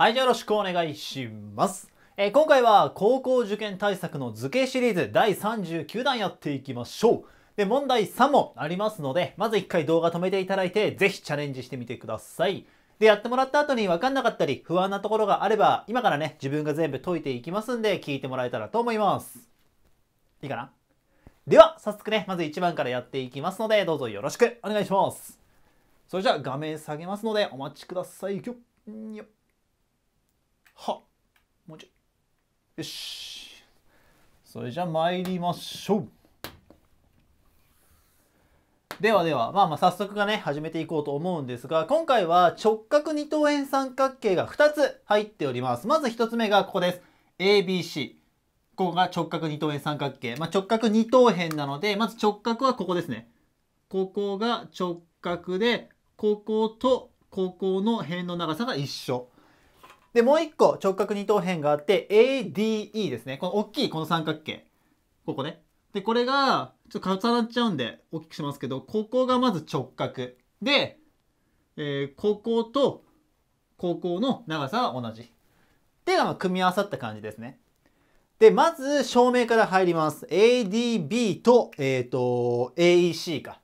はい、よろしくお願いします。えー、今回は高校受験対策の図形シリーズ第39弾やっていきましょう。で、問題3もありますので、まず1回動画止めていただいて、ぜひチャレンジしてみてください。で、やってもらった後に分かんなかったり、不安なところがあれば、今からね、自分が全部解いていきますんで、聞いてもらえたらと思います。いいかなでは、早速ね、まず1番からやっていきますので、どうぞよろしくお願いします。それじゃあ、画面下げますので、お待ちください。よっ。よっはもうちょいよしそれじゃあ参りましょうではでは、まあまあ早速がね、始めていこうと思うんですが、今回は直角二等辺三角形が2つ入っております。まず1つ目がここです。ABC。ここが直角二等辺三角形。まあ、直角二等辺なので、まず直角はここですね。ここが直角で、こことここの辺の長さが一緒。で、もう一個直角二等辺があって、ADE ですね。この大きいこの三角形。ここね。で、これが、ちょっと重なっちゃうんで、大きくしますけど、ここがまず直角。で、えー、こことここの長さは同じ。で、まあ、組み合わさった感じですね。で、まず、照明から入ります。ADB と、えっ、ー、と、AEC か。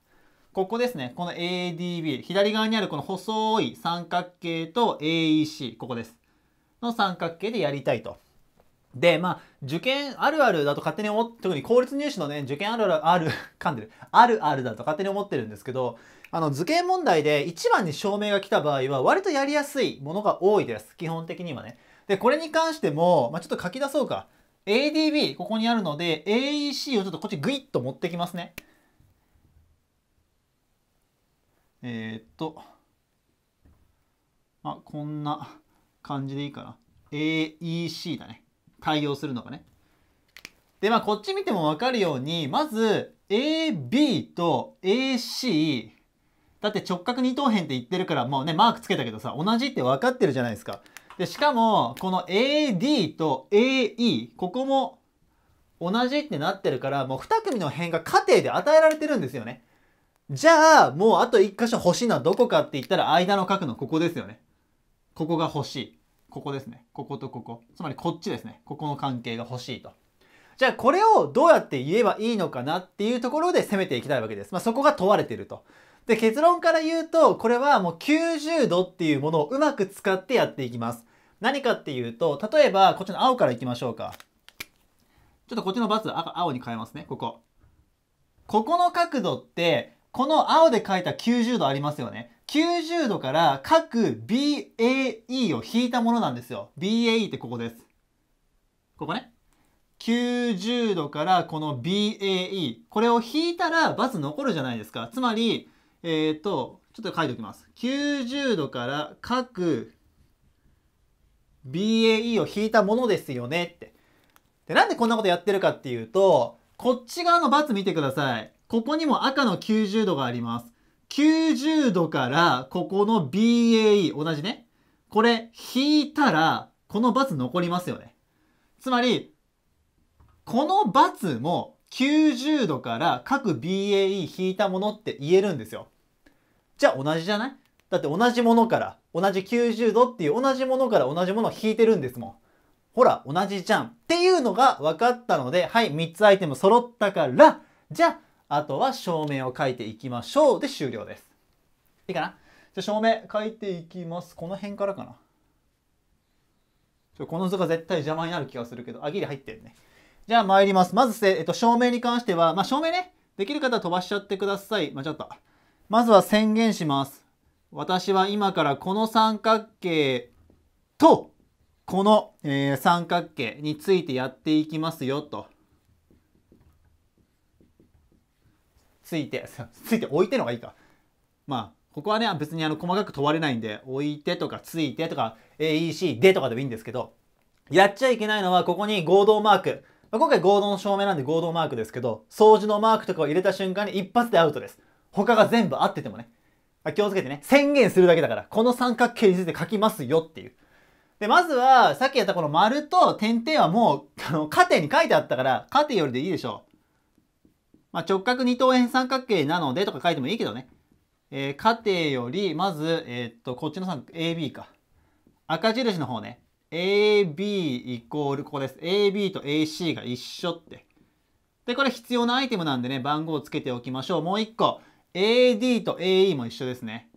ここですね。この ADB。左側にあるこの細い三角形と AEC。ここです。の三角形でやりたいと。で、まあ、受験あるあるだと勝手に思って、特に公立入試のね、受験あるある、ある、噛んでる、あるあるだと勝手に思ってるんですけど、あの、図形問題で1番に証明が来た場合は、割とやりやすいものが多いです。基本的にはね。で、これに関しても、まあ、ちょっと書き出そうか。ADB、ここにあるので、AEC をちょっとこっちグイッと持ってきますね。えー、っと、あ、こんな感じでいいかな。AEC だね。対応するのがね。で、まあ、こっち見てもわかるように、まず、AB と AC、だって直角二等辺って言ってるから、もうね、マークつけたけどさ、同じって分かってるじゃないですか。で、しかも、この AD と AE、ここも同じってなってるから、もう2組の辺が過程で与えられてるんですよね。じゃあ、もうあと1箇所欲しいのはどこかって言ったら、間の角のここですよね。ここが欲しい。ここですね。こことここ。つまりこっちですね。ここの関係が欲しいと。じゃあこれをどうやって言えばいいのかなっていうところで攻めていきたいわけです。まあ、そこが問われてると。で、結論から言うと、これはもう90度っていうものをうまく使ってやっていきます。何かっていうと、例えばこっちの青からいきましょうか。ちょっとこっちの×赤、青に変えますね。ここ。ここの角度って、この青で書いた90度ありますよね。90度から各 BAE を引いたものなんですよ。BAE ってここです。ここね。90度からこの BAE。これを引いたらバツ残るじゃないですか。つまり、えっ、ー、と、ちょっと書いておきます。90度から各 BAE を引いたものですよねって。で、なんでこんなことやってるかっていうと、こっち側のバツ見てください。ここにも赤の90度があります。90度からここの BAE 同じねこれ引いたらこの×残りますよねつまりこの×も90度から各 BAE 引いたものって言えるんですよじゃあ同じじゃないだって同じものから同じ90度っていう同じものから同じものを引いてるんですもんほら同じじゃんっていうのが分かったのではい3つアイテム揃ったからじゃああとは正明を書いていきましょうで終了です。いいかなじゃあ明書いていきます。この辺からかな。この図が絶対邪魔になる気がするけど、あ、ぎり入ってるね。じゃあ参ります。まず、えっと、照明に関しては、まあ、照明ね、できる方は飛ばしちゃってください。まあ、ちょっと。まずは宣言します。私は今からこの三角形と、この、えー、三角形についてやっていきますよと。ついて ついて置いてのがいいかまあここはね別にあの細かく問われないんで置いてとかついてとか AEC でとかでもいいんですけどやっちゃいけないのはここに合同マーク今回合同の証明なんで合同マークですけど掃除のマークとかを入れた瞬間に一発でアウトです他が全部合っててもね気をつけてね宣言するだけだからこの三角形について書きますよっていうでまずはさっきやったこの丸と点々はもうあの縦に書いてあったから縦よりでいいでしょうまあ、直角二等辺三角形なのでとか書いてもいいけどね。えー、家庭より、まず、えー、っと、こっちの3、AB か。赤印の方ね。AB イコール、ここです。AB と AC が一緒って。で、これ必要なアイテムなんでね、番号をつけておきましょう。もう一個。AD と AE も一緒ですね。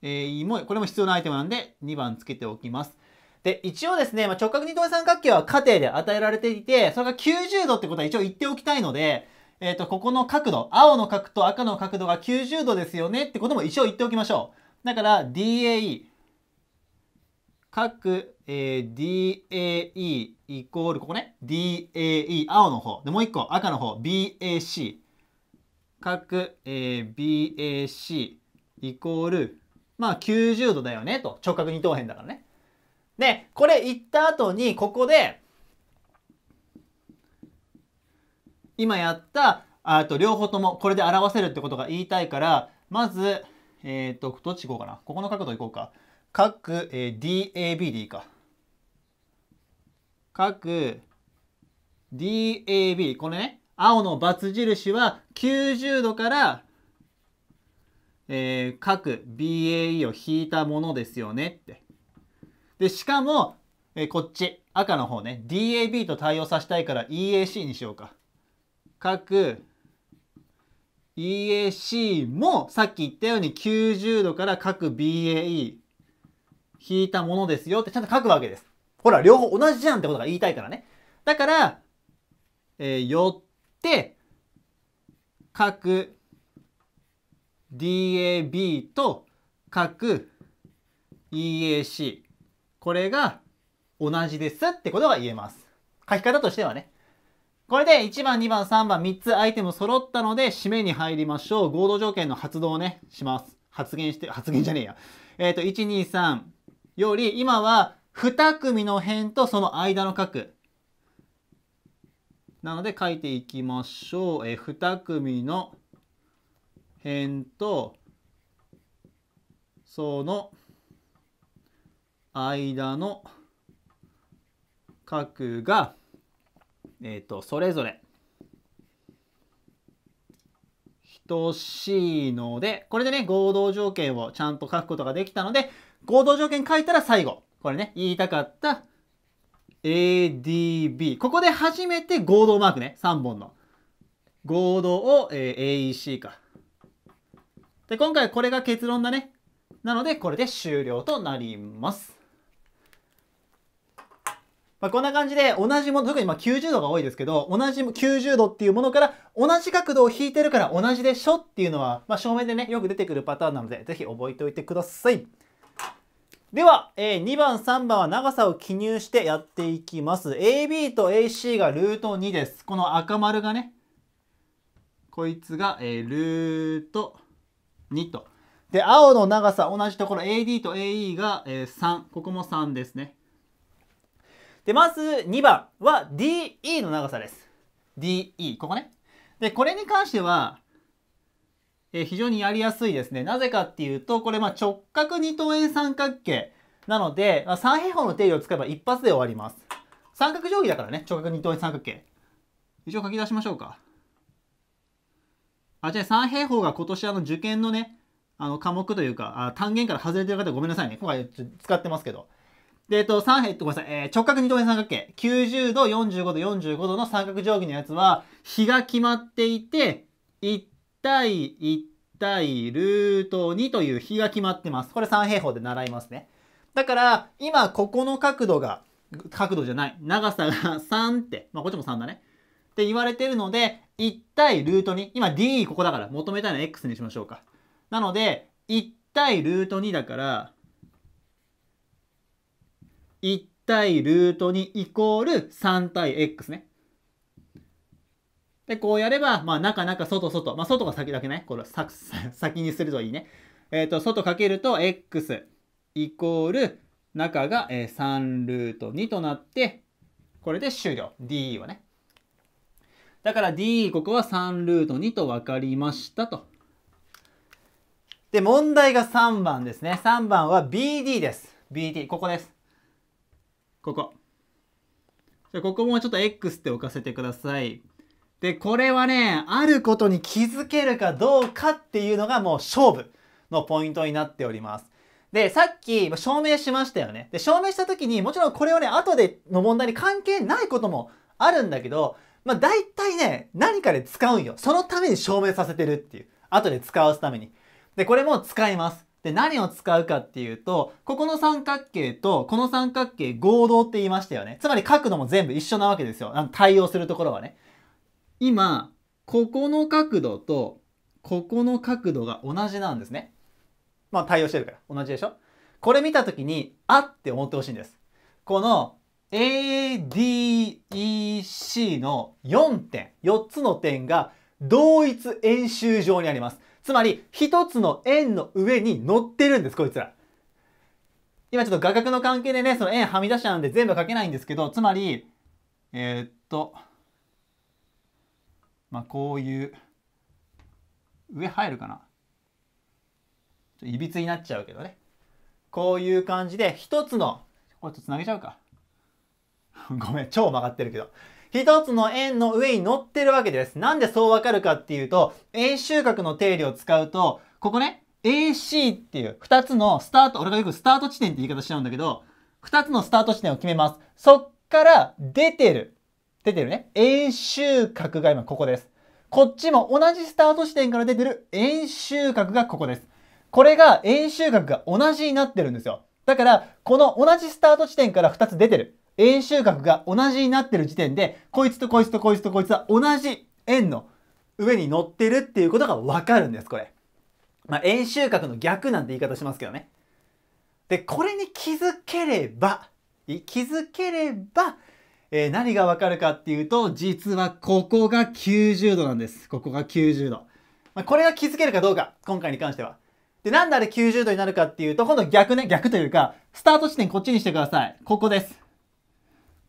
AE も、これも必要なアイテムなんで、2番つけておきます。で、一応ですね、まあ、直角二等三角形は過程で与えられていて、それが90度ってことは一応言っておきたいので、えっ、ー、と、ここの角度、青の角と赤の角度が90度ですよねってことも一応言っておきましょう。だから DAE、角、えー、DAE イコール、ここね、DAE、青の方。で、もう一個、赤の方、BAC。角、えー、BAC イコール、まあ90度だよねと。直角二等辺だからね。ね、これ言った後に、ここで、今やった、あと両方ともこれで表せるってことが言いたいから、まず、えっ、ー、と、どっち行こうかな。ここの角度行こうか。角、えー、DAB でいいか。角、DAB。これね、青の×印は90度から、えー、角 BAE を引いたものですよねって。で、しかも、えー、こっち、赤の方ね、DAB と対応させたいから EAC にしようか。各 EAC もさっき言ったように90度から各 BAE 引いたものですよってちゃんと書くわけです。ほら、両方同じじゃんってことが言いたいからね。だから、えー、よって、各 DAB と各 EAC これが同じですってことが言えます。書き方としてはね。これで1番、2番、3番、3つアイテム揃ったので、締めに入りましょう。合同条件の発動をね、します。発言して、発言じゃねえや。えっ、ー、と、1、2、3より、今は2組の辺とその間の角。なので書いていきましょう。えー、2組の辺と、その間の角が、えっ、ー、と、それぞれ等しいので、これでね、合同条件をちゃんと書くことができたので、合同条件書いたら最後、これね、言いたかった ADB。ここで初めて合同マークね、3本の。合同を、えー、AEC か。で、今回これが結論だね。なので、これで終了となります。まあ、こんな感じで同じもの、特にま90度が多いですけど、同じ90度っていうものから同じ角度を引いてるから同じでしょっていうのは、まあ、正面でね、よく出てくるパターンなので、ぜひ覚えておいてください。では、え2番、3番は長さを記入してやっていきます。AB と AC がルート2です。この赤丸がね、こいつが、えルート2と。で、青の長さ同じところ AD と AE が、え3。ここも3ですね。で、まず2番は DE の長さです。DE、ここね。で、これに関しては、え非常にやりやすいですね。なぜかっていうと、これま直角二等円三角形なので、まあ、三平方の定理を使えば一発で終わります。三角定規だからね、直角二等円三角形。一応書き出しましょうか。あ、じゃあ三平方が今年あの受験のね、あの科目というか、あ単元から外れてる方ごめんなさいね。今回使ってますけど。で、えっと、三、えっと、ごめんなさい、えー、直角二等辺三角形、90度、45度、45度の三角定規のやつは、比が決まっていて、1対1対ルート2という比が決まってます。これ三平方で習いますね。だから、今、ここの角度が、角度じゃない、長さが3 って、まあ、こっちも3だね。って言われてるので、1対ルート2、今 d ここだから、求めたいのは x にしましょうか。なので、1対ルート2だから、1対ルート2イコール3対 x ね。で、こうやれば、まあ、中中外外。まあ、外が先だけね。これさ、先にするといいね。えっ、ー、と、外かけると x イコール中が3ルート2となって、これで終了。DE はね。だから DE ここは3ルート2と分かりましたと。で、問題が3番ですね。3番は BD です。BD、ここです。ここ。じゃここもちょっと X って置かせてください。で、これはね、あることに気づけるかどうかっていうのがもう勝負のポイントになっております。で、さっき証明しましたよね。で、証明した時にもちろんこれをね、後での問題に関係ないこともあるんだけど、まあ大体ね、何かで使うんよ。そのために証明させてるっていう。後で使わすために。で、これも使います。で、何を使うかっていうと、ここの三角形とこの三角形合同って言いましたよね。つまり角度も全部一緒なわけですよ。あの対応するところはね。今、ここの角度とここの角度が同じなんですね。まあ対応してるから同じでしょこれ見た時に、あって思ってほしいんです。この ADEC の4点、4つの点が同一円周上にあります。つまり、一つの円の上に乗ってるんです、こいつら。今ちょっと画角の関係でね、その円はみ出しちゃうんで全部書けないんですけど、つまり、えー、っと、まあ、こういう、上入るかな。ちょいびつになっちゃうけどね。こういう感じで、一つの、これとつなげちゃうか。ごめん、超曲がってるけど。一つの円の上に乗ってるわけです。なんでそうわかるかっていうと、円周角の定理を使うと、ここね、AC っていう2つのスタート、俺がよくスタート地点って言い方しちゃうんだけど、2つのスタート地点を決めます。そっから出てる。出てるね。円周角が今ここです。こっちも同じスタート地点から出てる円周角がここです。これが円周角が同じになってるんですよ。だから、この同じスタート地点から2つ出てる。円周角が同じになってる時点で、こいつとこいつとこいつとこいつは同じ円の上に乗ってるっていうことがわかるんです、これ。まあ、円周角の逆なんて言い方しますけどね。で、これに気づければ、気づければ、えー、何がわかるかっていうと、実はここが90度なんです。ここが90度。まあ、これが気づけるかどうか、今回に関しては。で、なんであれ90度になるかっていうと、今度逆ね、逆というか、スタート地点こっちにしてください。ここです。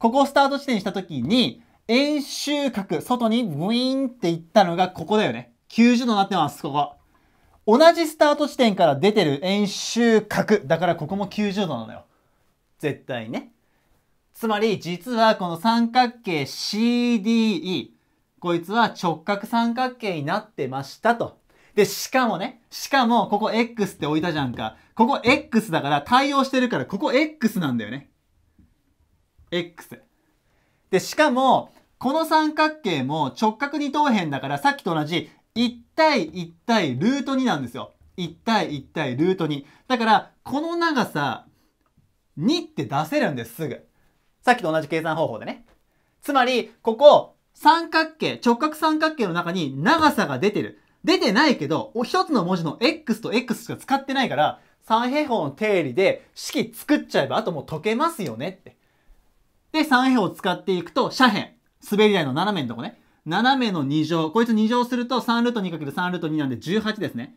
ここをスタート地点にした時に、円周角、外にブイーンって行ったのがここだよね。90度になってます、ここ。同じスタート地点から出てる円周角。だからここも90度なのよ。絶対ね。つまり、実はこの三角形 CDE、こいつは直角三角形になってましたと。で、しかもね、しかもここ X って置いたじゃんか。ここ X だから対応してるから、ここ X なんだよね。x。で、しかも、この三角形も直角二等辺だからさっきと同じ1対1対ルート2なんですよ。1対1対ルート2。だから、この長さ、2って出せるんです、すぐ。さっきと同じ計算方法でね。つまり、ここ、三角形、直角三角形の中に長さが出てる。出てないけど、一つの文字の x と x しか使ってないから、三平方の定理で式作っちゃえば、あともう解けますよねって。で、三辺を使っていくと、斜辺、滑り台の斜めのとこね。斜めの2乗。こいつ2乗すると3ルート 2×3 ルート2なんで18ですね。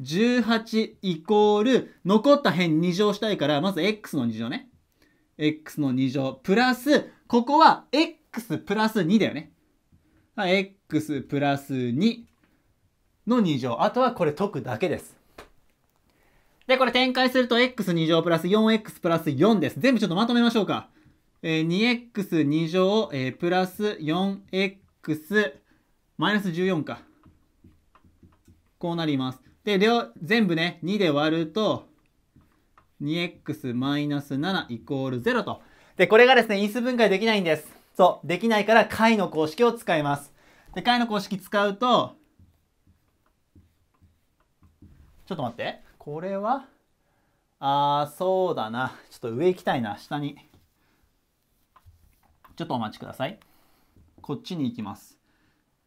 18イコール、残った辺2乗したいから、まず x の2乗ね。x の2乗。プラス、ここは x プラス2だよね。x プラス2の2乗。あとはこれ解くだけです。で、これ展開すると x2 乗プラス 4x プラス4です。全部ちょっとまとめましょうか。え 2x2 乗、えー、プラス 4x マイナス14か。こうなります。で、両、全部ね、2で割ると、2x マイナス7イコール0と。で、これがですね、因数分解できないんです。そう、できないから解の公式を使います。で、解の公式使うと、ちょっと待って。これは、あー、そうだな。ちょっと上行きたいな、下に。ちょっとお待ちください。こっちに行きます。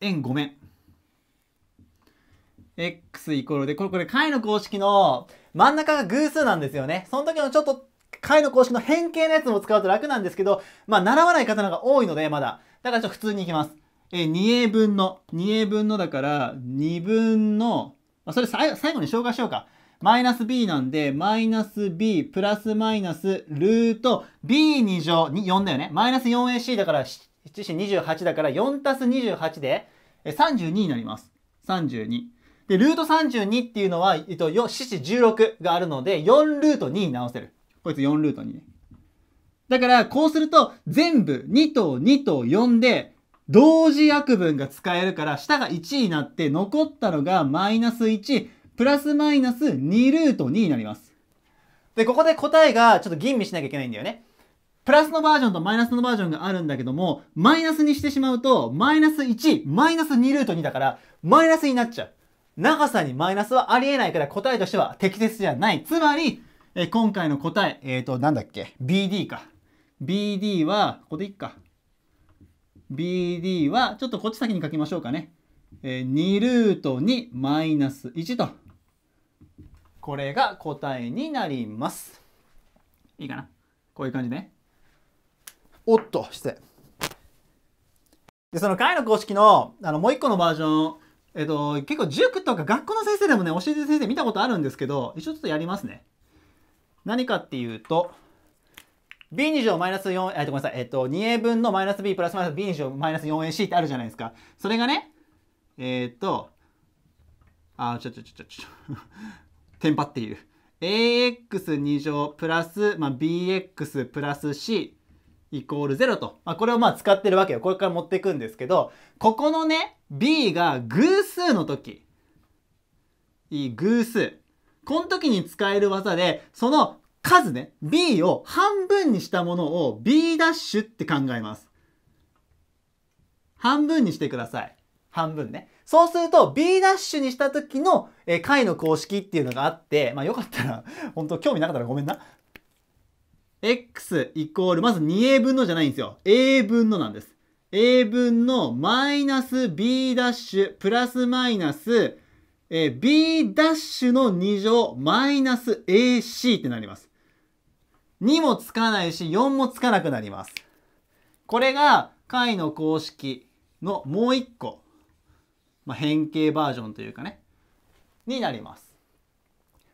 円5面。x イコールで、これ、これ、解の公式の真ん中が偶数なんですよね。その時のちょっと解の公式の変形のやつも使うと楽なんですけど、まあ、習わない方の方が多いので、まだ。だからちょっと普通に行きます。え、2a 分の、2a 分のだから、2分の、まあ、それ最後に紹介しようか。マイナス b なんで、マイナス b プラスマイナスルート b2 乗、に4だよね。マイナス 4ac だから、728だから4たす28で32になります。32。で、ルート32っていうのは、えっと、よ、716があるので、4ルート2に直せる。こいつ4ルート2だから、こうすると、全部2と2と4で、同時約分が使えるから、下が1になって、残ったのがマイナス1、プラスマイナス2ルート2になります。で、ここで答えがちょっと吟味しなきゃいけないんだよね。プラスのバージョンとマイナスのバージョンがあるんだけども、マイナスにしてしまうと、マイナス1、マイナス2ルート2だから、マイナスになっちゃう。長さにマイナスはありえないから答えとしては適切じゃない。つまり、え今回の答え、えっ、ー、と、なんだっけ ?BD か。BD は、ここでいっか。BD は、ちょっとこっち先に書きましょうかね。えー、2ルート2マイナス1と。これが答えになりますいいかなこういう感じねおっと失礼でその解の公式のあのもう一個のバージョンえっと、結構塾とか学校の先生でもね、教えてる先生見たことあるんですけど、一応ちょっとやりますね。何かっていうと、b2 乗マイナス4、えっと、ごめんなさい、えっと、2a 分のマイナス b プラスマイナス b2 乗マイナス 4ac ってあるじゃないですか。それがね、えー、っと、あ、ちょちょちょちょちょ。テンパっている ax2 乗プラス、まあ、bx プラス c イコール0と、まあ、これをまあ使ってるわけよこれから持っていくんですけどここのね b が偶数の時いい、偶数この時に使える技でその数ね b を半分にしたものを b' って考えます半分にしてください半分ね。そうすると B' ダッシュにした時の、えー、解の公式っていうのがあって、まあよかったら、本当興味なかったらごめんな。x イコール、まず 2a 分のじゃないんですよ。a 分のなんです。a 分のマイナス b' ダッシュプラスマイナス、えー、b' ダッシュの2乗マイナス ac ってなります。2もつかないし、4もつかなくなります。これが解の公式のもう1個。まあ、変形バージョンというかね、になります。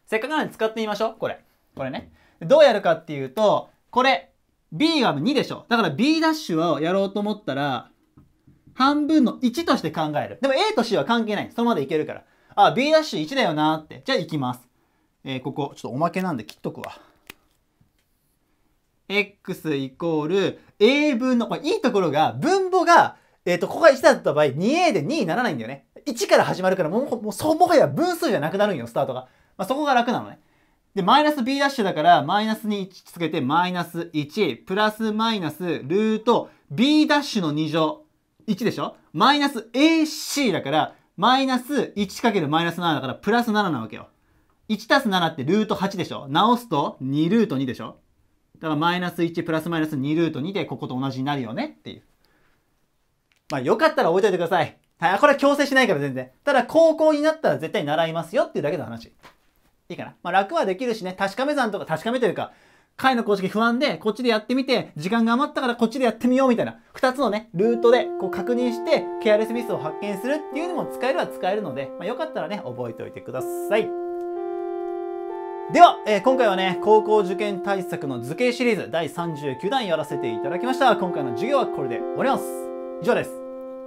せっかくなんで使ってみましょう。これ。これね。どうやるかっていうと、これ、B が2でしょ。だから B' をやろうと思ったら、半分の1として考える。でも A と C は関係ない。そのままでいけるから。あ、B'1 だよなって。じゃあ行きます。えー、ここ、ちょっとおまけなんで切っとくわ。x イコール a 分の、これいいところが、分母がえっ、ー、と、ここが1だった場合、2A で2にならないんだよね。1から始まるから、もう、もうそもはや分数じゃなくなるんよ、スタートが。まあ、そこが楽なのね。で、マイナス B' ダッシュだから、マイナスに1つけて、マイナス1、プラスマイナス、ルート、B' ダッシュの2乗、1でしょマイナス AC だから、マイナス1るマイナス7だから、プラス7なわけよ。1たす7ってルート8でしょ直すと2ルート2でしょだからマイナス1プラスマイナス2ルート2でここと同じになるよねっていう。まあよかったら覚えておいてください。はい、これは強制しないから全然。ただ高校になったら絶対習いますよっていうだけの話。いいかな。まあ楽はできるしね、確かめ算とか確かめというか、解の公式不安で、こっちでやってみて、時間が余ったからこっちでやってみようみたいな、二つのね、ルートでこう確認して、ケアレスミスを発見するっていうのも使えるは使えるので、まあ、よかったらね、覚えておいてください。では、えー、今回はね、高校受験対策の図形シリーズ第39弾やらせていただきました。今回の授業はこれで終わります。以上です。